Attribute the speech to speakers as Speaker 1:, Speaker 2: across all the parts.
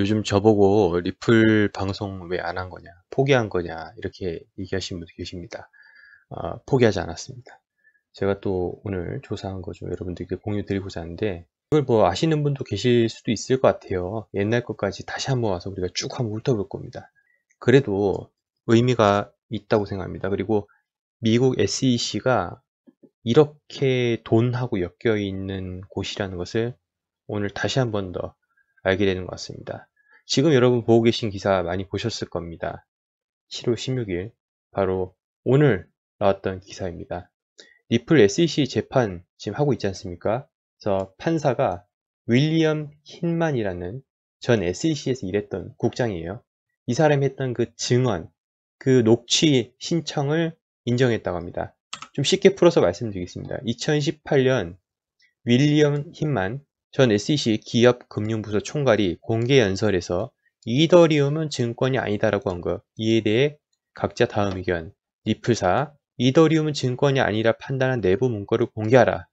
Speaker 1: 요즘 저보고 리플 방송 왜 안 한 거냐, 포기한 거냐 이렇게 얘기하시는 분도 계십니다. 어, 포기하지 않았습니다. 제가 또 오늘 조사한 거죠 여러분들께 공유 드리고자 하는데 이걸 뭐 아시는 분도 계실 수도 있을 것 같아요. 옛날 것까지 다시 한번 와서 우리가 쭉 한번 훑어볼 겁니다. 그래도 의미가 있다고 생각합니다. 그리고 미국 SEC가 이렇게 돈하고 엮여 있는 곳이라는 것을 오늘 다시 한번 더 알게 되는 것 같습니다. 지금 여러분 보고 계신 기사 많이 보셨을 겁니다. 7월 16일 바로 오늘 나왔던 기사입니다. 리플 SEC 재판 지금 하고 있지 않습니까? 저 판사가 윌리엄 힌만이라는 전 SEC에서 일했던 국장이에요. 이 사람이 했던 그 증언, 그 녹취 신청을 인정했다고 합니다. 좀 쉽게 풀어서 말씀드리겠습니다. 2018년 윌리엄 힌만 전 SEC 기업금융부서 총괄이 공개 연설에서 이더리움은 증권이 아니다라고 한 것, 이에 대해 각자 다음 의견, 리플사, 이더리움은 증권이 아니라 판단한 내부 문건을 공개하라.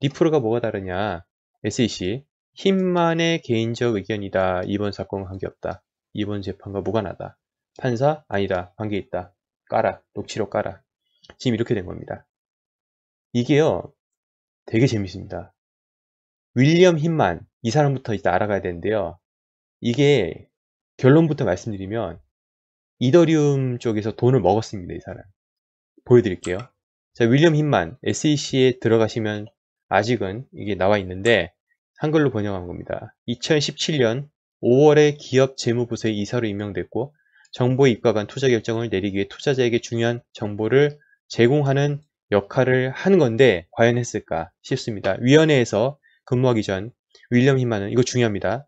Speaker 1: 리플가 뭐가 다르냐? SEC, 힘만의 개인적 의견이다. 이번 사건과 관계없다. 이번 재판과 무관하다. 판사, 아니다. 관계있다. 까라. 녹취록 까라. 지금 이렇게 된 겁니다. 이게요, 되게 재밌습니다. 윌리엄 힌만 이 사람부터 이제 알아가야 되는데요. 이게 결론부터 말씀드리면 이더리움 쪽에서 돈을 먹었습니다. 이 사람 보여드릴게요. 자 윌리엄 힌만 SEC에 들어가시면 아직은 이게 나와 있는데 한글로 번역한 겁니다. 2017년 5월에 기업 재무부서의 이사로 임명됐고 정보에 입각한 투자 결정을 내리기 위해 투자자에게 중요한 정보를 제공하는 역할을 한 건데 과연 했을까 싶습니다. 위원회에서 근무하기 전 윌리엄 히만은 이거 중요합니다.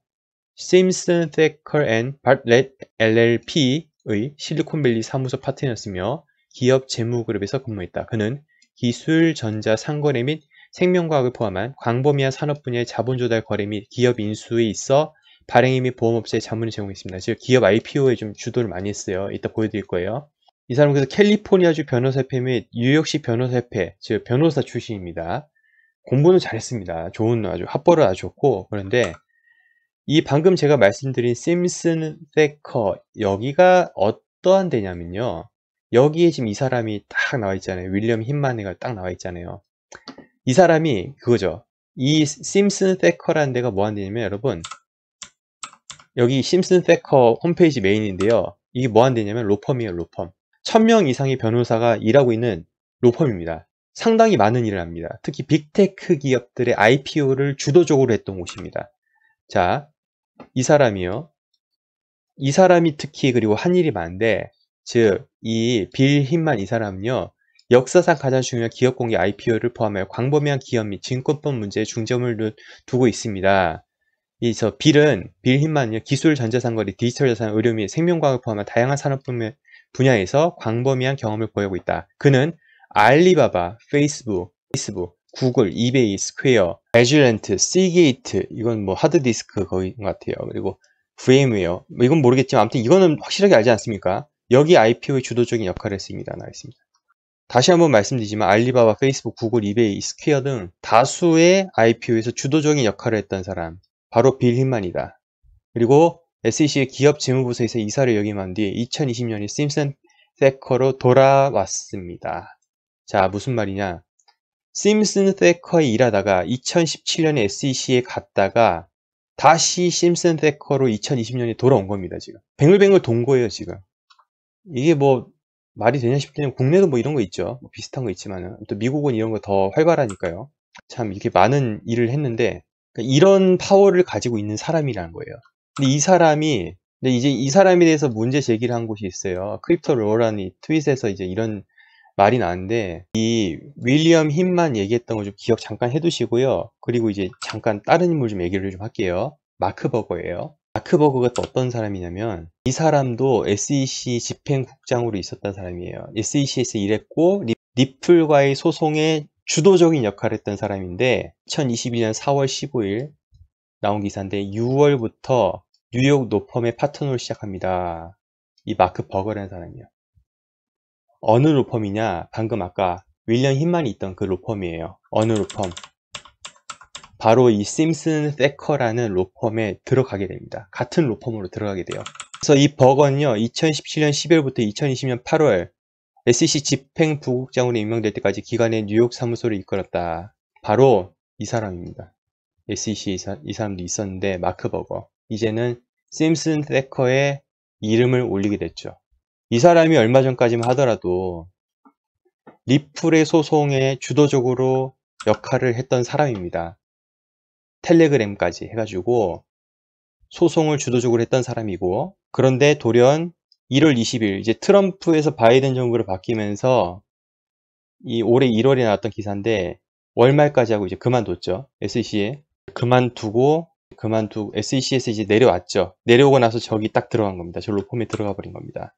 Speaker 1: Simpson Thacker and Bartlett LLP의 실리콘밸리 사무소 파트너였으며 기업 재무그룹에서 근무했다. 그는 기술, 전자, 상거래 및 생명과학을 포함한 광범위한 산업 분야의 자본조달 거래 및 기업 인수에 있어 발행인 및 보험업체에 자문을 제공했습니다. 즉 기업 IPO에 좀 주도를 많이 했어요. 이따 보여드릴 거예요. 이 사람은 그래서 캘리포니아주 변호사협회 및 뉴욕시 변호사협회, 즉 변호사 출신입니다. 공부는 잘했습니다. 좋은 아주 합벌을 아주 좋고 그런데 이 방금 제가 말씀드린 심슨 페커 여기가 어떠한 데냐면요. 여기에 지금 이 사람이 딱 나와 있잖아요. 윌리엄 힌만이가 딱 나와 있잖아요. 이 사람이 그거죠. 이 심슨 페커라는 데가 뭐한 데냐면 여러분 여기 심슨 페커 홈페이지 메인인데요. 이게 뭐한 데냐면 로펌이에요. 로펌. 1000명 이상의 변호사가 일하고 있는 로펌입니다. 상당히 많은 일을 합니다. 특히 빅테크 기업들의 IPO를 주도적으로 했던 곳입니다. 자, 이 사람이요. 이 사람이 특히 그리고 한 일이 많은데, 즉, 이 빌 힌만 이 사람은요. 역사상 가장 중요한 기업 공개 IPO를 포함하여 광범위한 기업 및 증권법 문제에 중점을 두고 있습니다. 이서 빌은 빌 힌만요. 기술, 전자상거래 디지털 자산, 의료 및 생명과학을 포함한 다양한 산업 분야에서 광범위한 경험을 보이고 있다. 그는 알리바바, 페이스북, 페이스북, 구글, 이베이, 스퀘어, 에슐렌트 시게이트 이건 뭐 하드디스크 거인 것 같아요. 그리고 VM웨어 뭐 이건 모르겠지만 아무튼 이거는 확실하게 알지 않습니까? 여기 IPO의 주도적인 역할을 했습니다. 나있습니다. 다시 한번 말씀드리지만 알리바바, 페이스북, 구글, 이베이, 스퀘어 등 다수의 IPO에서 주도적인 역할을 했던 사람 바로 빌 힌만이다. 그리고 SEC의 기업 재무부서에서 이사를 역임한 뒤 2020년에 심슨 세커로 돌아왔습니다. 자, 무슨 말이냐. 심슨 테커에 일하다가 2017년에 SEC에 갔다가 다시 심슨 테커로 2020년에 돌아온 겁니다, 지금. 뱅글뱅글 돈 거예요, 지금. 이게 뭐 말이 되냐 싶기는 국내도 뭐 이런 거 있죠. 뭐 비슷한 거 있지만은. 또 미국은 이런 거 더 활발하니까요. 참 이렇게 많은 일을 했는데 그러니까 이런 파워를 가지고 있는 사람이라는 거예요. 근데 이 사람이 근데 이제 이 사람에 대해서 문제 제기를 한 곳이 있어요. 크립토 로라니 트윗에서 이제 이런 말이 나는데 이 윌리엄 힘만 얘기했던 거 좀 기억 잠깐 해두시고요. 그리고 이제 잠깐 다른 인물 좀 얘기를 좀 할게요. 마크 버거예요. 마크 버거가 또 어떤 사람이냐면 이 사람도 SEC 집행국장으로 있었던 사람이에요. SEC에서 일했고 리플과의 소송에 주도적인 역할을 했던 사람인데 2022년 4월 15일 나온 기사인데 6월부터 뉴욕 노펌의 파트너를 시작합니다. 이 마크 버거라는 사람이요. 어느 로펌이냐? 방금 아까 윌리엄 힌만이 있던 그 로펌이에요. 어느 로펌? 바로 이 심슨 세커라는 로펌에 들어가게 됩니다. 같은 로펌으로 들어가게 돼요. 그래서 이 버건요. 2017년 11월부터 2020년 8월 SEC 집행부국장으로 임명될 때까지 기간에 뉴욕 사무소를 이끌었다. 바로 이 사람입니다. SEC 이, 사, 이 사람도 있었는데 마크 버거. 이제는 심슨 세커의 이름을 올리게 됐죠. 이 사람이 얼마 전까지만 하더라도 리플의 소송에 주도적으로 역할을 했던 사람입니다. 텔레그램까지 해가지고 소송을 주도적으로 했던 사람이고 그런데 돌연 1월 20일 이제 트럼프에서 바이든 정부로 바뀌면서 이 올해 1월에 나왔던 기사인데 월말까지 하고 이제 그만뒀죠. SEC에 그만두고 그만두고 SEC에서 이제 내려왔죠. 내려오고 나서 저기 딱 들어간 겁니다. 저 로펌에 들어가 버린 겁니다.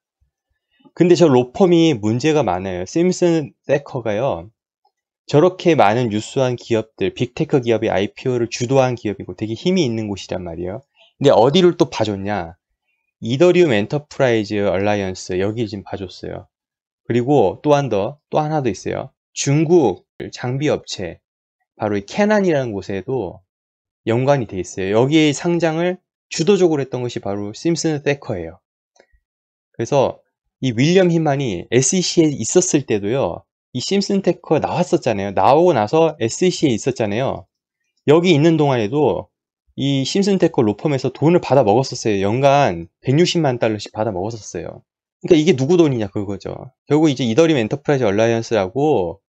Speaker 1: 근데 저 로펌이 문제가 많아요. 심슨 세커가요. 저렇게 많은 유수한 기업들, 빅테크 기업이 IPO를 주도한 기업이고 되게 힘이 있는 곳이란 말이에요. 근데 어디를 또 봐줬냐? 이더리움 엔터프라이즈 얼라이언스 여기 지금 봐줬어요. 그리고 또 한 더, 또 하나 더 있어요. 중국 장비 업체 바로 이 캐난이라는 곳에도 연관이 돼 있어요. 여기에 상장을 주도적으로 했던 것이 바로 심슨 세커예요. 그래서 이 윌리엄 히만이 SEC에 있었을 때도요. 이 심슨 테커 나왔었잖아요. 나오고 나서 SEC에 있었잖아요. 여기 있는 동안에도 이 심슨 테커 로펌에서 돈을 받아 먹었었어요. 연간 160만 달러씩 받아 먹었었어요. 그러니까 이게 누구 돈이냐 그거죠. 결국 이제 이더림 엔터프라이즈 얼라이언스라고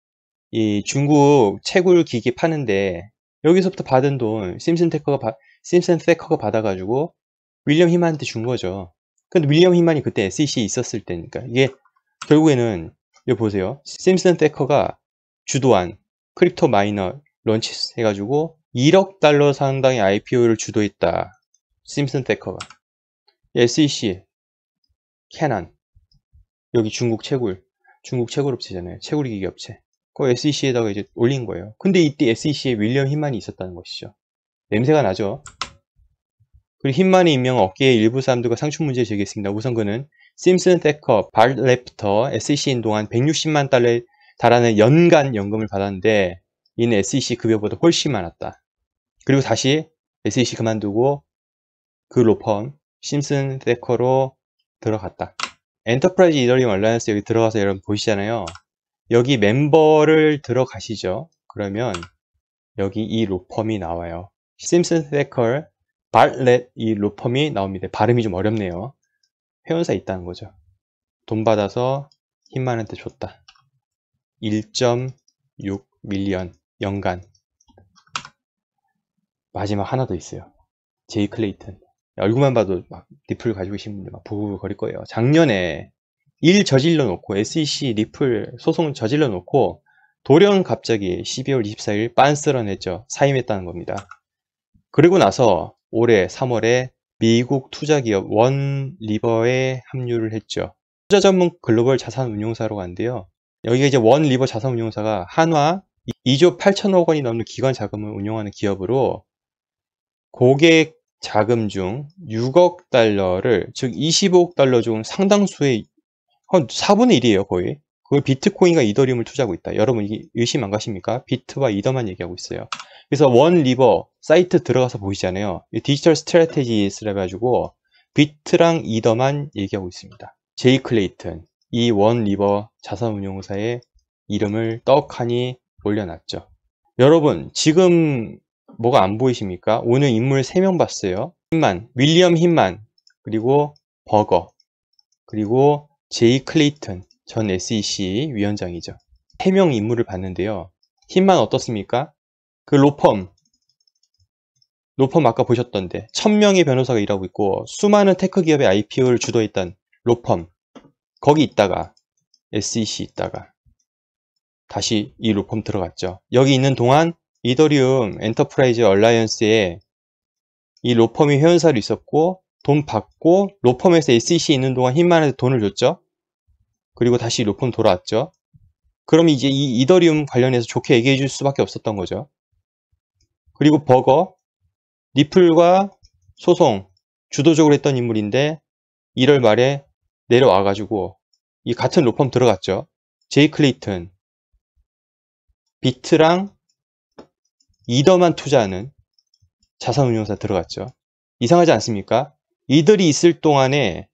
Speaker 1: 이 중국 채굴 기기 파는데 여기서부터 받은 돈 심슨 테커가 심슨 테커가 받아가지고 윌리엄 히만한테 준 거죠. 근데 윌리엄 힛만이 그때 SEC에 있었을 때니까 이게 결국에는 여 보세요. 심슨 테커가 주도한 크립토 마이너 런치 해가지고 1억 달러 상당의 IPO를 주도했다. 심슨 테커가 SEC, 캐난 여기 중국 채굴 중국 채굴 업체잖아요. 채굴 기기 업체. 그 SEC에다가 이제 올린 거예요. 근데 이때 SEC에 윌리엄 힛만이 있었다는 것이죠. 냄새가 나죠. 그리고 힌만의 임명은 어깨의 일부 사람들과 상충 문제 제기했습니다. 우선 그는 심슨 테커, 발레프터, SEC인 동안 160만 달러에 달하는 연간 연금을 받았는데 이는 SEC 급여보다 훨씬 많았다. 그리고 다시 SEC 그만두고 그 로펌 심슨 테커로 들어갔다. 엔터프라이즈 이더리움 얼라이언스 여기 들어가서 여러분 보이시잖아요. 여기 멤버를 들어가시죠. 그러면 여기 이 로펌이 나와요. 심슨 테컬 발렛 이 로펌이 나옵니다. 발음이 좀 어렵네요. 회원사 있다는 거죠. 돈 받아서 힘만한테 줬다. 1.6 밀리언 연간. 마지막 하나 더 있어요. 제이 클레이튼. 얼굴만 봐도 막 리플 가지고 계신 분들 막 부부부 거릴 거예요. 작년에 일 저질러 놓고 SEC 리플 소송 저질러 놓고 도령 갑자기 12월 24일 빤스런 했죠. 사임했다는 겁니다. 그리고 나서 올해 3월에 미국 투자기업 원 리버에 합류를 했죠. 투자 전문 글로벌 자산 운용사로 간대요 여기가 이제 원 리버 자산 운용사가 한화 2조 8천억 원이 넘는 기관 자금을 운용하는 기업으로 고객 자금 중 6억 달러를 즉 25억 달러 중 상당수의 한 4분의 1이에요 거의 그걸 비트코인과 이더리움을 투자하고 있다 여러분 이게 의심 안 가십니까? 비트와 이더만 얘기하고 있어요 그래서 원 리버 사이트 들어가서 보시잖아요 디지털 스트레테지스라 가지고 비트랑 이더만 얘기하고 있습니다. 제이 클레이튼 이 원 리버 자산운용사의 이름을 떡하니 올려놨죠. 여러분 지금 뭐가 안 보이십니까? 오늘 인물 3명 봤어요. 힌만, 윌리엄 힌만, 그리고 버거, 그리고 제이 클레이튼 전 SEC 위원장이죠. 3명 인물을 봤는데요. 힌만 어떻습니까? 그 로펌 로펌 아까 보셨던데 1000명의 변호사가 일하고 있고 수많은 테크 기업의 IPO를 주도했던 로펌 거기 있다가 SEC 있다가 다시 이 로펌 들어갔죠. 여기 있는 동안 이더리움 엔터프라이즈 얼라이언스에 이 로펌이 회원사로 있었고 돈 받고 로펌에서 SEC 있는 동안 힘만 해서 돈을 줬죠. 그리고 다시 로펌 돌아왔죠. 그럼 이제 이 이더리움 관련해서 좋게 얘기해 줄 수밖에 없었던 거죠. 그리고 버거, 리플과 소송 주도적으로 했던 인물인데 1월 말에 내려와가지고 이 같은 로펌 들어갔죠. 제이 클레이튼, 비트랑 이더만 투자하는 자산운용사 들어갔죠. 이상하지 않습니까? 이들이 있을 동안에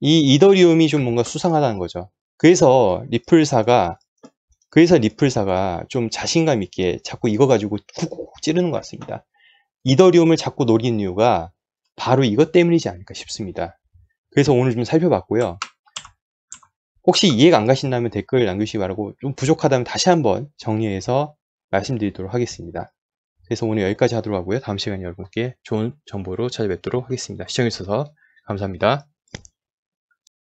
Speaker 1: 이 이더리움이 좀 뭔가 수상하다는 거죠. 그래서 리플사가 그래서 리플사가 좀 자신감 있게 자꾸 이거 가지고 쿡쿡 찌르는 것 같습니다. 이더리움을 자꾸 노리는 이유가 바로 이것 때문이지 않을까 싶습니다. 그래서 오늘 좀 살펴봤고요. 혹시 이해가 안 가신다면 댓글 남겨주시기 바라고 좀 부족하다면 다시 한번 정리해서 말씀드리도록 하겠습니다. 그래서 오늘 여기까지 하도록 하고요. 다음 시간에 여러분께 좋은 정보로 찾아뵙도록 하겠습니다. 시청해주셔서 감사합니다.